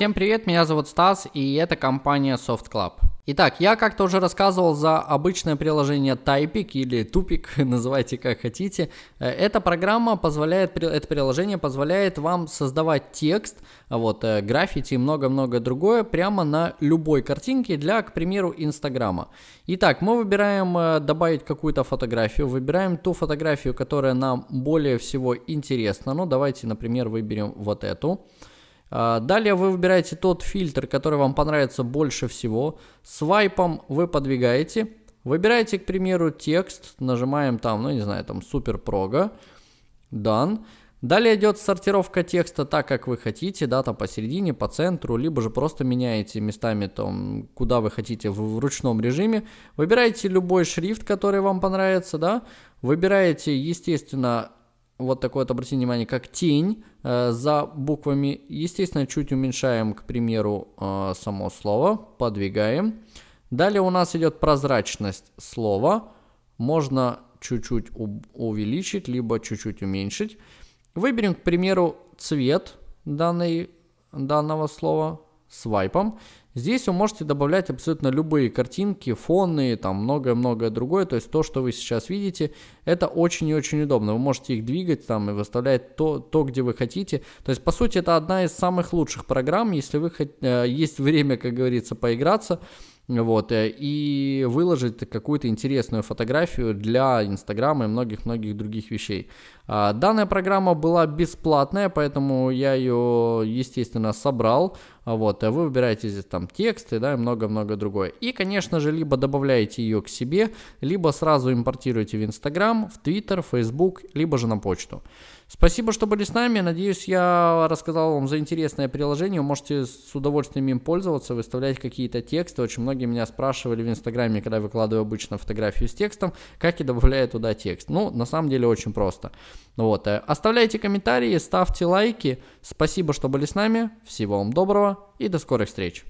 Всем привет, меня зовут Стас, и это компания Soft Club. Итак, я как-то уже рассказывал за обычное приложение Typic или Тупик, называйте как хотите. Э, эта программа позволяет, это приложение позволяет вам создавать текст, вот, э, граффити и много-много другое прямо на любой картинке для, к примеру, Инстаграма. Итак, мы выбираем э, добавить какую-то фотографию, выбираем ту фотографию, которая нам более всего интересна. Ну, давайте, например, выберем вот эту. А, далее вы выбираете тот фильтр, который вам понравится больше всего. Свайпом вы подвигаете. Выбираете, к примеру, текст. Нажимаем там, ну не знаю, там супер прога. Done. Далее идет сортировка текста так, как вы хотите, да, там посередине, по центру, либо же просто меняете местами, там, куда вы хотите в, в ручном режиме. Выбираете любой шрифт, который вам понравится, да. Выбираете, естественно, вот такое вот, обратите внимание, как тень э, за буквами. Естественно, чуть уменьшаем, к примеру, э, само слово, подвигаем. Далее у нас идет прозрачность слова. Можно чуть-чуть увеличить, либо чуть-чуть уменьшить. Выберем, к примеру, цвет данной, данного слова свайпом. Здесь вы можете добавлять абсолютно любые картинки, фоны, там многое-многое другое. То есть то, что вы сейчас видите, это очень и очень удобно. Вы можете их двигать там и выставлять то, то где вы хотите. То есть, по сути, это одна из самых лучших программ, если вы э, есть время, как говорится, поиграться. Вот, э, и выложить какую-то интересную фотографию для Инстаграма и многих-многих других вещей. А, данная программа была бесплатная, поэтому я ее, естественно, собрал. Вот, а вы выбираете здесь там тексты, да, и много-много другое. И, конечно же, либо добавляете ее к себе, либо сразу импортируете в Инстаграм, в Твиттер, Фейсбук, либо же на почту. Спасибо, что были с нами. Надеюсь, я рассказал вам за интересное приложение. Вы можете с удовольствием им пользоваться, выставлять какие-то тексты. Очень многие меня спрашивали в Инстаграме, когда я выкладываю обычно фотографию с текстом, как я добавляю туда текст. Ну, на самом деле очень просто. Вот. Э, оставляйте комментарии, ставьте лайки. Спасибо, что были с нами. Всего вам доброго и до скорых встреч!